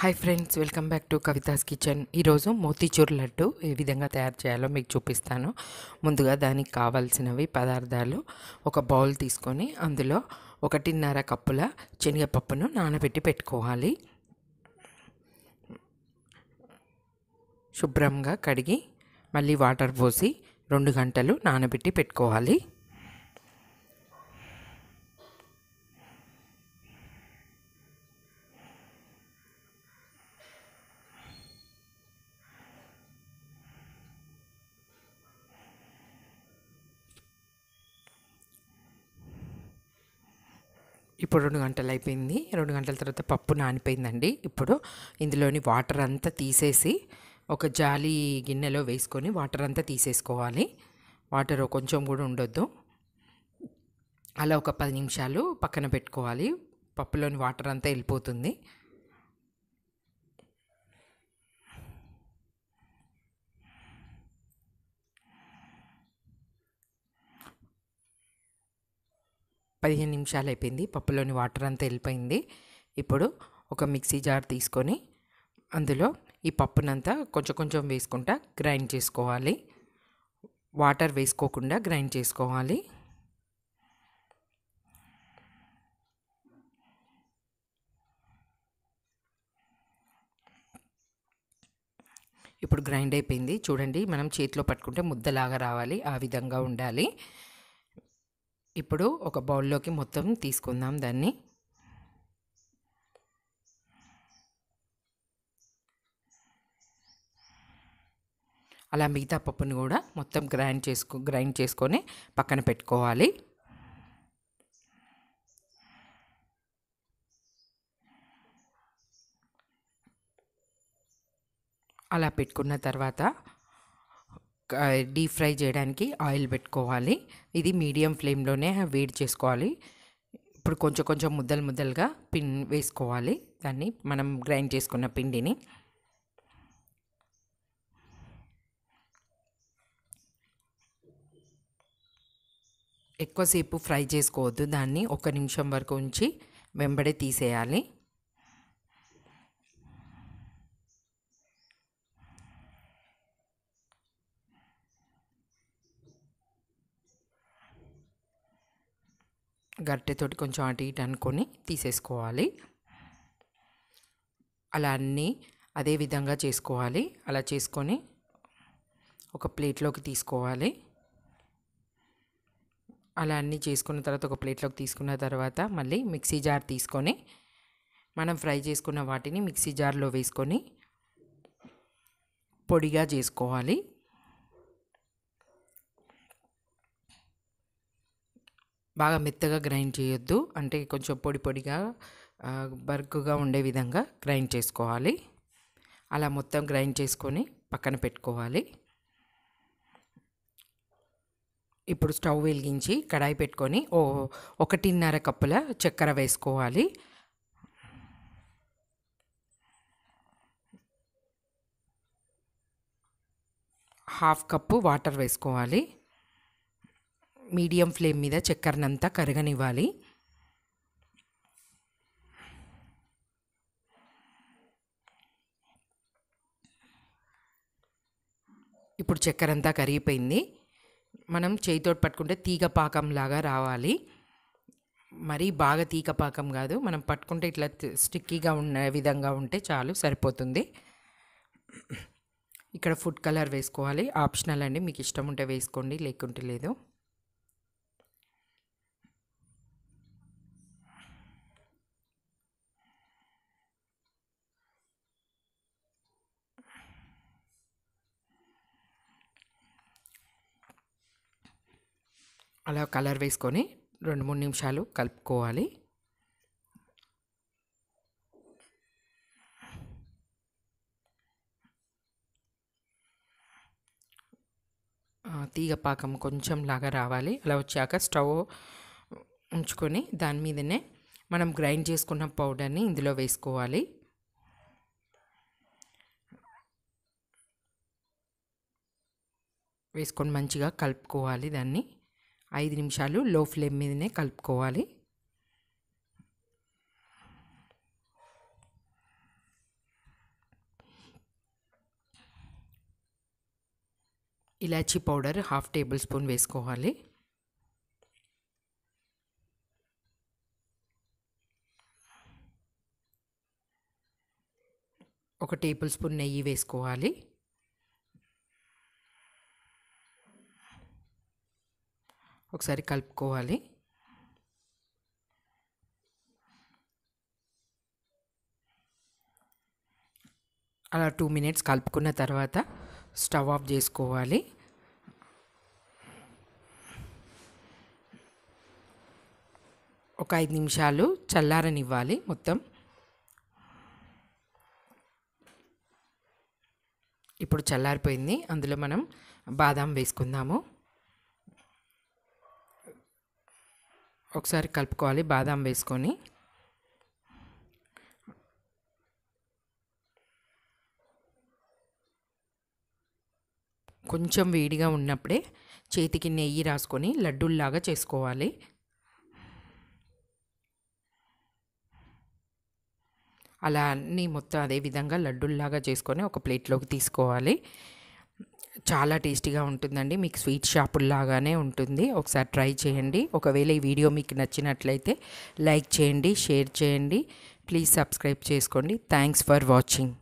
hi friends welcome back to Kavitha's kitchen ఈరోజు మోతీచూర్ లడ్డు ఏ విధంగా తయారు చేయాలో మీకు చూపిస్తాను ముందుగా దానికి కావాల్సినవి పదార్థాలు ఒక బౌల్ తీసుకొని అందులో ఒకటిన్నర కప్పుల శనగపప్పును నానబెట్టి పెట్టుకోవాలి శుభ్రంగా కడిగి మళ్ళీ వాటర్ పోసి రెండు గంటలు నానబెట్టి పెట్టుకోవాలి ఇప్పుడు రెండు గంటలు అయిపోయింది రెండు గంటల తర్వాత పప్పు నానిపోయిందండి ఇప్పుడు ఇందులోని వాటర్ అంతా తీసేసి ఒక జాలి గిన్నెలో వేసుకొని వాటర్ అంతా తీసేసుకోవాలి వాటర్ కొంచెం కూడా ఉండొద్దు అలా ఒక పది నిమిషాలు పక్కన పెట్టుకోవాలి పప్పులోని వాటర్ అంతా వెళ్ళిపోతుంది పదిహేను నిమిషాలు అయిపోయింది పప్పులోని వాటర్ అంతా వెళ్ళిపోయింది ఇప్పుడు ఒక మిక్సీ జార్ తీసుకొని అందులో ఈ పప్పునంతా కొంచెం కొంచెం వేసుకుంటా గ్రైండ్ చేసుకోవాలి వాటర్ వేసుకోకుండా గ్రైండ్ చేసుకోవాలి ఇప్పుడు గ్రైండ్ అయిపోయింది చూడండి మనం చేతిలో పట్టుకుంటే ముద్దలాగా రావాలి ఆ విధంగా ఉండాలి ఇప్పుడు ఒక బౌల్లోకి మొత్తం తీసుకుందాం దాన్ని అలా మిగతా పప్పుని కూడా మొత్తం గ్రైండ్ చేసుకో గ్రైండ్ చేసుకొని పక్కన పెట్టుకోవాలి అలా పెట్టుకున్న తర్వాత డీప్ ఫ్రై చేయడానికి ఆయిల్ పెట్టుకోవాలి ఇది మీడియం ఫ్లేమ్లోనే వేడి చేసుకోవాలి ఇప్పుడు కొంచెం కొంచెం ముద్దలు ముద్దలుగా పిన్ వేసుకోవాలి దాన్ని మనం గ్రైండ్ చేసుకున్న పిండిని ఎక్కువసేపు ఫ్రై చేసుకోవద్దు దాన్ని ఒక నిమిషం వరకు ఉంచి వెంబడే తీసేయాలి గట్టెతోటి కొంచెం అటు ఇటు అనుకొని తీసేసుకోవాలి అలా అన్నీ అదే విధంగా చేసుకోవాలి అలా చేసుకొని ఒక ప్లేట్లోకి తీసుకోవాలి అలా అన్నీ చేసుకున్న తర్వాత ఒక ప్లేట్లోకి తీసుకున్న తర్వాత మళ్ళీ మిక్సీ జార్ తీసుకొని మనం ఫ్రై చేసుకున్న వాటిని మిక్సీ జార్లో వేసుకొని పొడిగా చేసుకోవాలి బాగా మెత్తగా గ్రైండ్ చేయొద్దు అంటే కొంచెం పొడి పొడిగా బర్గుగా ఉండే విధంగా గ్రైండ్ చేసుకోవాలి అలా మొత్తం గ్రైండ్ చేసుకొని పక్కన పెట్టుకోవాలి ఇప్పుడు స్టవ్ వెలిగించి కడాయి పెట్టుకొని ఓ ఒకటిన్నర కప్పుల చక్కెర వేసుకోవాలి హాఫ్ కప్పు వాటర్ వేసుకోవాలి మీడియం ఫ్లేమ్ మీద చక్కెరనంతా కరగనివ్వాలి ఇప్పుడు చక్కెర అంతా కరిగిపోయింది మనం చేతితోటి పట్టుకుంటే తీగ పాకంలాగా రావాలి మరీ బాగా తీగ పాకం కాదు మనం పట్టుకుంటే ఇట్లా స్టిక్కీగా ఉన్న విధంగా ఉంటే చాలు సరిపోతుంది ఇక్కడ ఫుడ్ కలర్ వేసుకోవాలి ఆప్షనల్ అండి మీకు ఇష్టం ఉంటే వేసుకోండి లేకుంటే లేదు అలా కలర్ వేసుకొని రెండు మూడు నిమిషాలు కలుపుకోవాలి తీగ పాకం కొంచెం లాగా రావాలి అలా వచ్చాక స్టవ్ ఉంచుకొని దాని మీదనే మనం గ్రైండ్ చేసుకున్న పౌడర్ని ఇందులో వేసుకోవాలి వేసుకొని మంచిగా కలుపుకోవాలి దాన్ని ఐదు నిమిషాలు లో ఫ్లేమ్ మీదనే కలుపుకోవాలి ఇలాచీ పౌడర్ హాఫ్ టేబుల్ స్పూన్ వేసుకోవాలి ఒక టేబుల్ స్పూన్ నెయ్యి వేసుకోవాలి ఒకసారి కలుపుకోవాలి అలా టూ మినిట్స్ కలుపుకున్న తర్వాత స్టవ్ ఆఫ్ చేసుకోవాలి ఒక ఐదు నిమిషాలు చల్లారనివ్వాలి మొత్తం ఇప్పుడు చల్లారిపోయింది అందులో మనం బాదాం వేసుకుందాము ఒకసారి కలుపుకోవాలి బాదాం వేసుకొని కొంచెం వేడిగా ఉన్నప్పుడే చేతికి నెయ్యి రాసుకొని లడ్డూల్లాగా చేసుకోవాలి అలా అన్నీ మొత్తం అదే విధంగా లడ్డూల్లాగా చేసుకొని ఒక ప్లేట్లోకి తీసుకోవాలి చాలా టేస్టీగా ఉంటుందండి మీకు స్వీట్ షాపుల్లాగానే ఉంటుంది ఒకసారి ట్రై చేయండి ఒకవేళ ఈ వీడియో మీకు నచ్చినట్లయితే లైక్ చేయండి షేర్ చేయండి ప్లీజ్ సబ్స్క్రైబ్ చేసుకోండి థ్యాంక్స్ ఫర్ వాచింగ్